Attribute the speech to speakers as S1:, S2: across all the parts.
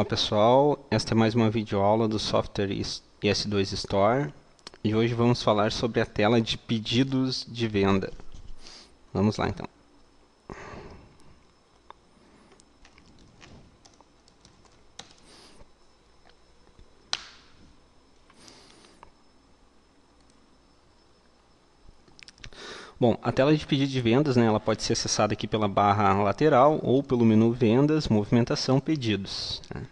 S1: Olá pessoal, esta é mais uma videoaula do software s 2 Store e hoje vamos falar sobre a tela de pedidos de venda. Vamos lá então. Bom, a tela de pedido de vendas, né, ela pode ser acessada aqui pela barra lateral ou pelo menu Vendas, Movimentação, Pedidos. Né?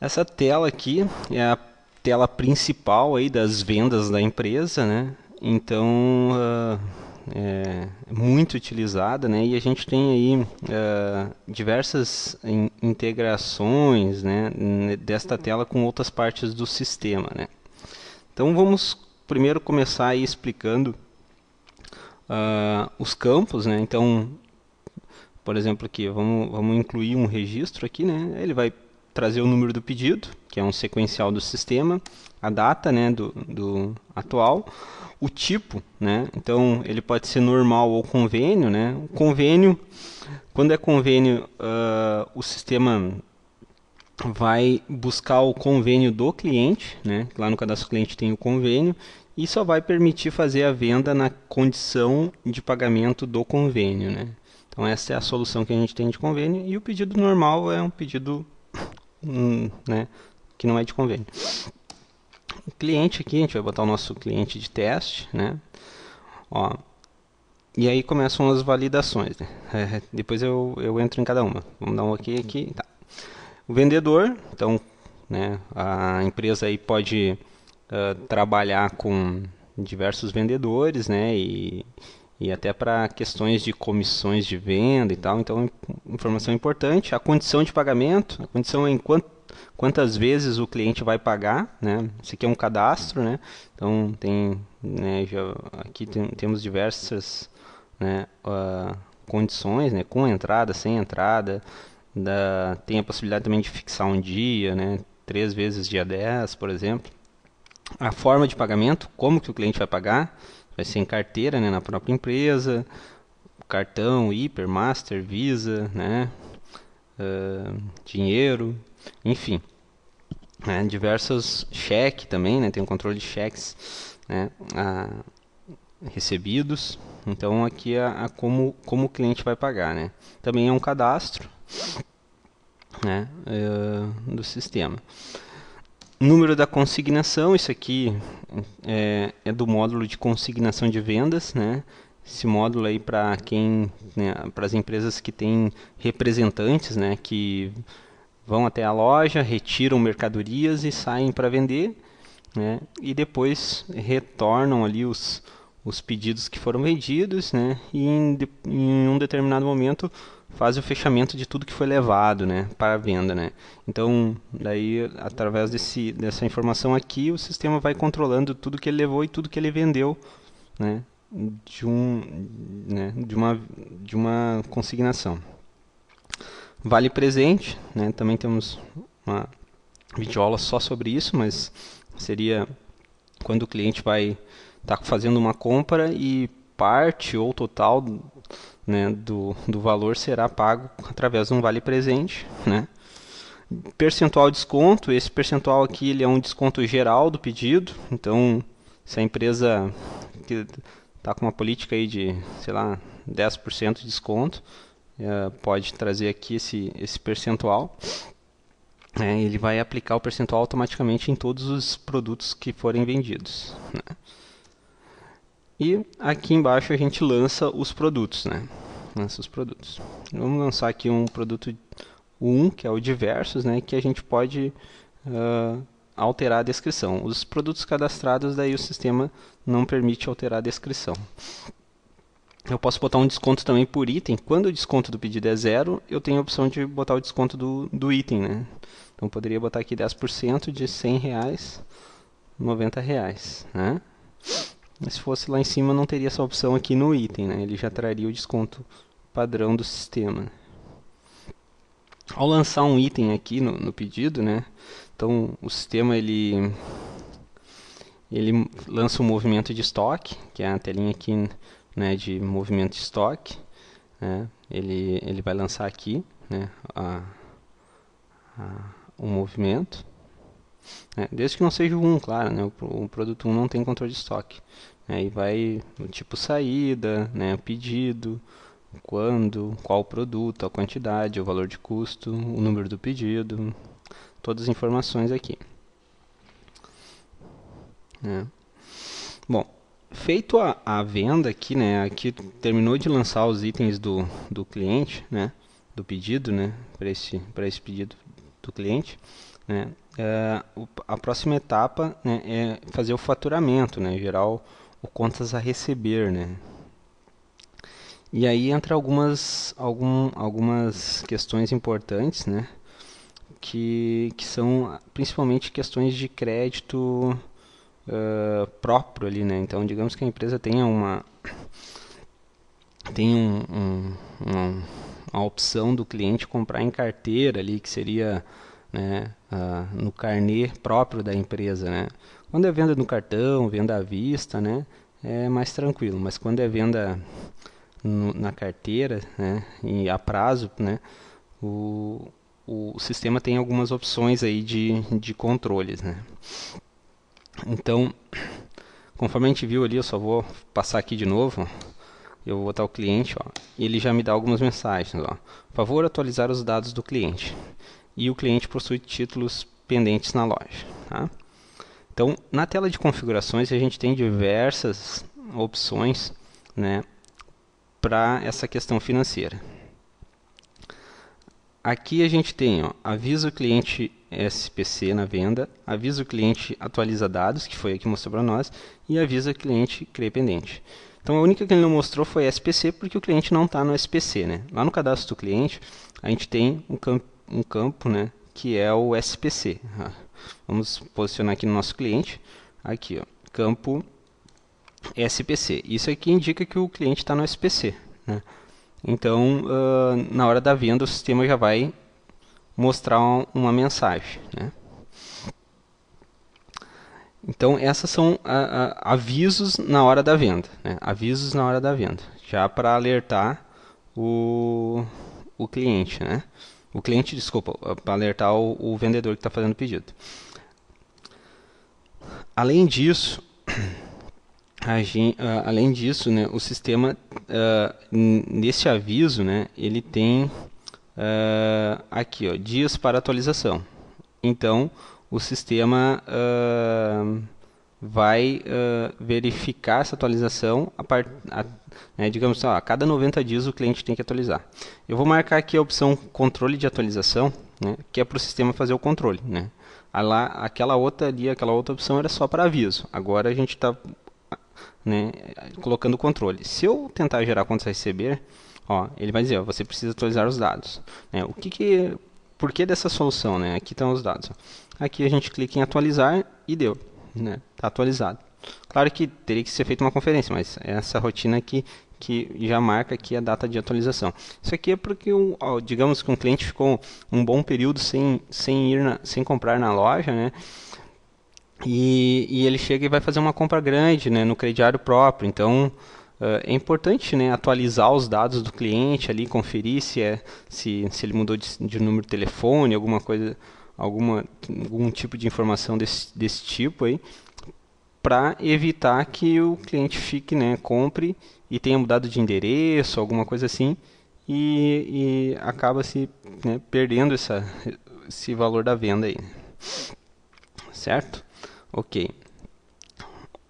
S1: Essa tela aqui é a tela principal aí das vendas da empresa, né? Então uh, é muito utilizada, né? E a gente tem aí uh, diversas in integrações, né, desta tela com outras partes do sistema, né? Então vamos primeiro começar aí explicando uh, os campos, né? Então, por exemplo, aqui, vamos, vamos incluir um registro aqui, né? Ele vai trazer o número do pedido, que é um sequencial do sistema, a data, né, do, do atual, o tipo, né? Então, ele pode ser normal ou convênio, né? O convênio, quando é convênio, uh, o sistema vai buscar o convênio do cliente, né? Lá no cadastro cliente tem o convênio e só vai permitir fazer a venda na condição de pagamento do convênio, né? Então essa é a solução que a gente tem de convênio e o pedido normal é um pedido né, que não é de convênio. O cliente aqui, a gente vai botar o nosso cliente de teste, né? Ó, e aí começam as validações, né? É, depois eu, eu entro em cada uma. Vamos dar um ok aqui, tá. O vendedor, então, né, a empresa aí pode uh, trabalhar com diversos vendedores, né, e, e até para questões de comissões de venda e tal. Então, é informação importante. A condição de pagamento, a condição é em quant, quantas vezes o cliente vai pagar, né? Esse aqui é um cadastro, né? Então, tem, né, já, aqui tem, temos diversas né, uh, condições, né? Com entrada, sem entrada, da, tem a possibilidade também de fixar um dia, né? Três vezes dia 10, por exemplo. A forma de pagamento, como que o cliente vai pagar? Vai ser em carteira, né? Na própria empresa, cartão, hiper, master, visa, né? Uh, dinheiro, enfim. Né? diversos cheque também, né? Tem o um controle de cheques né? Uh, recebidos então aqui é, é como, como o cliente vai pagar, né? Também é um cadastro né, é, do sistema. Número da consignação, isso aqui é, é do módulo de consignação de vendas, né? esse módulo aí para quem né, para as empresas que têm representantes né que vão até a loja retiram mercadorias e saem para vender né e depois retornam ali os os pedidos que foram vendidos, né? E em, em, um determinado momento faz o fechamento de tudo que foi levado, né, para a venda, né? Então, daí através desse dessa informação aqui, o sistema vai controlando tudo que ele levou e tudo que ele vendeu, né, de um, né, de uma de uma consignação. Vale presente, né? Também temos uma videoaula só sobre isso, mas seria quando o cliente vai está fazendo uma compra e parte ou total né, do, do valor será pago através de um vale presente, né? Percentual de desconto, esse percentual aqui ele é um desconto geral do pedido, então se a empresa está com uma política aí de, sei lá, 10% de desconto, é, pode trazer aqui esse, esse percentual. É, ele vai aplicar o percentual automaticamente em todos os produtos que forem vendidos. Né? E aqui embaixo a gente lança os produtos, né? Lança os produtos. Vamos lançar aqui um produto 1, que é o diversos, né? Que a gente pode uh, alterar a descrição. Os produtos cadastrados, daí o sistema não permite alterar a descrição. Eu posso botar um desconto também por item. Quando o desconto do pedido é zero, eu tenho a opção de botar o desconto do, do item, né? Então poderia botar aqui 10% de 100 reais, 90 reais, né? Se fosse lá em cima, não teria essa opção aqui no item, né? Ele já traria o desconto padrão do sistema. Ao lançar um item aqui no, no pedido, né? Então, o sistema, ele ele lança o um movimento de estoque, que é a telinha aqui né, de movimento de estoque. Né? Ele, ele vai lançar aqui né, a, a, o movimento. Né? Desde que não seja um, claro, né? o, o produto 1 um não tem controle de estoque. Aí né? vai o tipo saída, né? o pedido, quando, qual produto, a quantidade, o valor de custo, o número do pedido, todas as informações aqui. Né? Bom, feito a, a venda aqui, né, aqui terminou de lançar os itens do, do cliente, né, do pedido, né, para esse, esse pedido do cliente, né, é, a próxima etapa né, é fazer o faturamento, né, gerar o, o contas a receber, né. E aí entra algumas, algum, algumas questões importantes, né, que, que são principalmente questões de crédito uh, próprio ali, né. Então, digamos que a empresa tenha uma tem um, um, uma opção do cliente comprar em carteira ali, que seria né, ah, no carnê próprio da empresa. Né? Quando é venda no cartão, venda à vista, né, é mais tranquilo, mas quando é venda no, na carteira né, e a prazo, né, o, o sistema tem algumas opções aí de, de controles. Né? Então, conforme a gente viu ali, eu só vou passar aqui de novo eu vou botar o cliente, ó, e ele já me dá algumas mensagens, ó. Favor atualizar os dados do cliente e o cliente possui títulos pendentes na loja. Tá? Então, na tela de configurações, a gente tem diversas opções né, para essa questão financeira. Aqui a gente tem ó, avisa o cliente SPC na venda, avisa o cliente atualiza dados, que foi aqui mostrou para nós, e avisa o cliente CRE pendente. Então a única que ele não mostrou foi SPC, porque o cliente não está no SPC. Né? Lá no cadastro do cliente, a gente tem um campo um campo, né, que é o SPC. Ah, vamos posicionar aqui no nosso cliente, aqui, ó, campo SPC. Isso aqui é indica que o cliente está no SPC. Né? Então, uh, na hora da venda, o sistema já vai mostrar uma mensagem. Né? Então, essas são a, ah, a, avisos na hora da venda. Né? Avisos na hora da venda, já para alertar o, o cliente. Né? O cliente, desculpa, para alertar o, o vendedor que está fazendo o pedido. Além disso, Gente, uh, além disso, né, o sistema uh, nesse aviso, né, ele tem uh, aqui, ó, dias para atualização. Então, o sistema ah, vai uh, verificar essa atualização a, part, a né, digamos só a cada 90 dias o cliente tem que atualizar. Eu vou marcar aqui a opção controle de atualização, né, que é para o sistema fazer o controle. Né. lá, aquela outra ali, aquela outra opção era só para aviso. Agora a gente está né, colocando o controle. Se eu tentar gerar contas a receber, ó, ele vai dizer, ó, você precisa atualizar os dados. Né. o que, que por que dessa solução? Né? Aqui estão os dados. Aqui a gente clica em atualizar e deu né, tá atualizado. Claro que teria que ser feita uma conferência, mas é essa rotina aqui que já marca aqui a data de atualização. Isso aqui é porque, digamos que um cliente ficou um bom período sem, sem, ir na, sem comprar na loja, né? E, e, ele chega e vai fazer uma compra grande né, no crediário próprio. Então, eh, é importante né, atualizar os dados do cliente ali, conferir se, é, se, se ele mudou de, de número de telefone, alguma coisa alguma, algum tipo de informação desse, desse tipo aí, para evitar que o cliente fique, né, compre e tenha mudado de endereço, alguma coisa assim, e, e acaba se né, perdendo essa, esse valor da venda aí. Certo? Ok.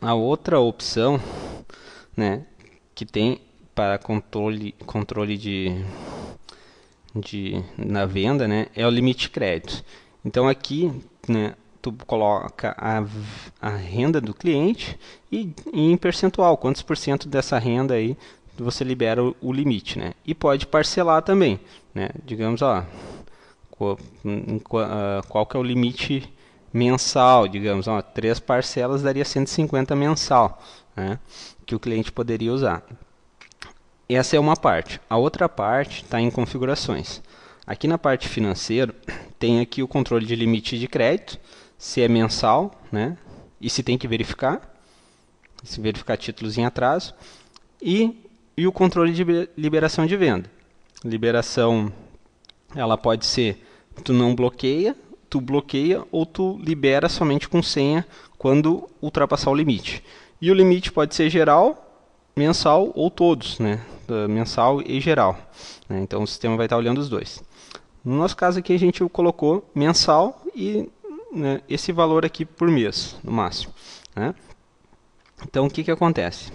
S1: A outra opção, né, que tem para controle, controle de, de na venda, né, é o limite crédito. Então aqui, né, tu coloca a, a renda do cliente e, e, em percentual, quantos por cento dessa renda aí você libera o, o limite, né? E pode parcelar também, né? Digamos, ó, qual, ah, qual que é o limite mensal, digamos, ó, três parcelas daria 150 mensal, né? Que o cliente poderia usar. Essa é uma parte. A outra parte está em configurações. Aqui na parte financeira, tem aqui o controle de limite de crédito, se é mensal, né? E se tem que verificar, se verificar títulos em atraso. E, e o controle de liberação de venda. Liberação, ela pode ser, tu não bloqueia, tu bloqueia ou tu libera somente com senha quando ultrapassar o limite. E o limite pode ser geral, mensal ou todos, né? Mensal e geral. Né? Então o sistema vai estar olhando os dois. No nosso caso aqui a gente colocou mensal e né, esse valor aqui por mês, no máximo. Né? Então o que, que acontece?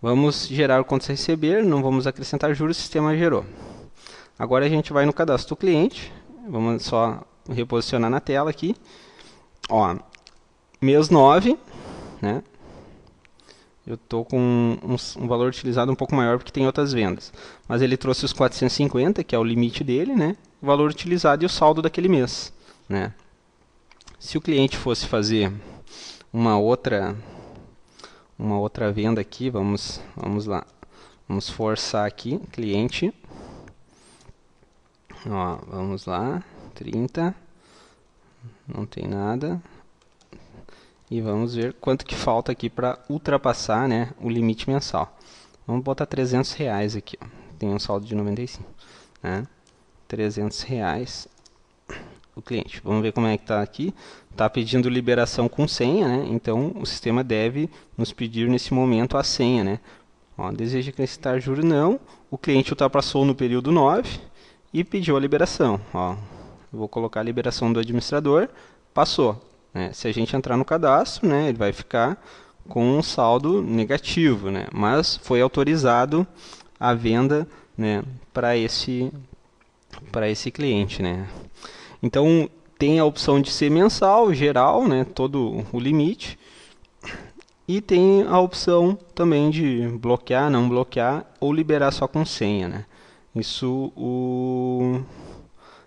S1: Vamos gerar o contas a receber, não vamos acrescentar juros, o sistema gerou. Agora a gente vai no cadastro do cliente, vamos só reposicionar na tela aqui. Ó, mês 9, né? eu estou com um, um, valor utilizado um pouco maior porque tem outras vendas. Mas ele trouxe os 450, que é o limite dele, né? O valor utilizado e o saldo daquele mês, né? Se o cliente fosse fazer uma outra uma outra venda aqui, vamos vamos lá. Vamos forçar aqui, cliente. Ó, vamos lá, 30. Não tem nada. E vamos ver quanto que falta aqui para ultrapassar né, o limite mensal. Vamos botar 300 reais aqui. Ó. Tem um saldo de 95. Né? 300 reais o cliente. Vamos ver como é que está aqui. Está pedindo liberação com senha, né? Então o sistema deve nos pedir nesse momento a senha, né? Ó, deseja acrescentar juro não. O cliente ultrapassou no período 9 e pediu a liberação. Ó, vou colocar a liberação do administrador. Passou. Né? Se a gente entrar no cadastro, né, ele vai ficar com um saldo negativo, né? mas foi autorizado a venda né, para esse, esse cliente. Né? Então, tem a opção de ser mensal, geral, né, todo o limite, e tem a opção também de bloquear, não bloquear ou liberar só com senha. Né? Isso o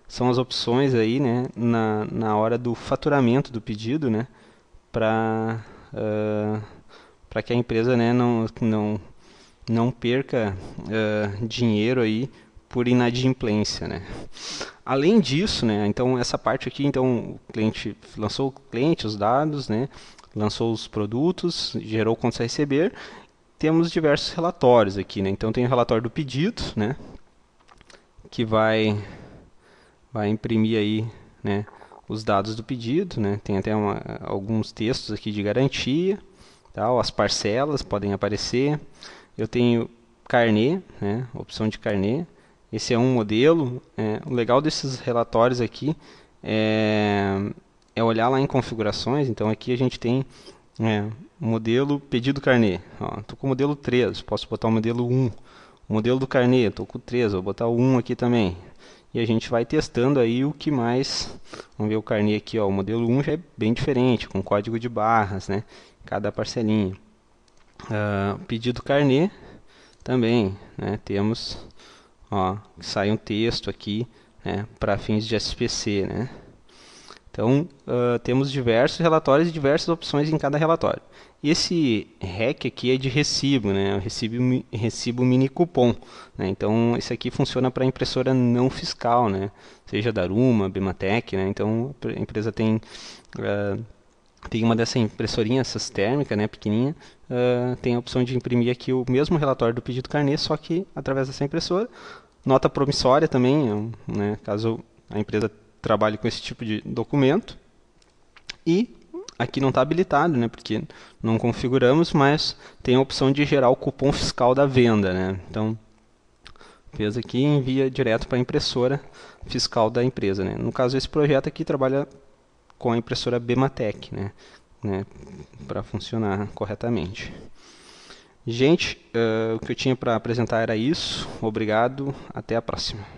S1: são as opções aí, né, na, na hora do faturamento do pedido, né, para uh, ah, para que a empresa, né, não não não perca uh, dinheiro aí por inadimplência, né? Além disso, né? Então essa parte aqui, então o cliente lançou o cliente, os dados, né? Lançou os produtos, gerou contas a receber. Temos diversos relatórios aqui, né? Então tem o relatório do pedido, né? Que vai vai imprimir aí, né, os dados do pedido, né? Tem até uma, alguns textos aqui de garantia, tal, as parcelas podem aparecer. Eu tenho carnê, né, opção de carnê. Esse é um modelo. É, o legal desses relatórios aqui é, é, olhar lá em configurações. Então aqui a gente tem é, modelo pedido carnê. Estou com o modelo 3, posso botar o modelo 1. modelo do carnê, estou com o 3, vou botar o 1 aqui também e a gente vai testando aí o que mais. Vamos ver o carnê aqui, ó, o modelo 1 já é bem diferente, com código de barras, né? Cada parcelinha. Uh, pedido carnê também, né? Temos, ó, sai um texto aqui, né? Para fins de SPC, né? Então, uh, temos diversos relatórios e diversas opções em cada relatório. E esse REC aqui é de recibo, né? O é recibo, recibo mini cupom. Né? Então, esse aqui funciona para impressora não fiscal, né? Seja Daruma, Bematec, né? Então, a empresa tem uh, tem uma dessa impressorinha, essas térmicas, né, pequenininha, uh, tem a opção de imprimir aqui o mesmo relatório do pedido carnê, só que através dessa impressora. Nota promissória também, é né, caso a empresa trabalhe com esse tipo de documento. E Aqui não está habilitado, né, porque não configuramos, mas tem a opção de gerar o cupom fiscal da venda. Né? Então, fez aqui e envia direto para a impressora fiscal da empresa. Né? No caso, esse projeto aqui trabalha com a impressora Bematec, né? né? para funcionar corretamente. Gente, uh, o que eu tinha para apresentar era isso. Obrigado, até a próxima.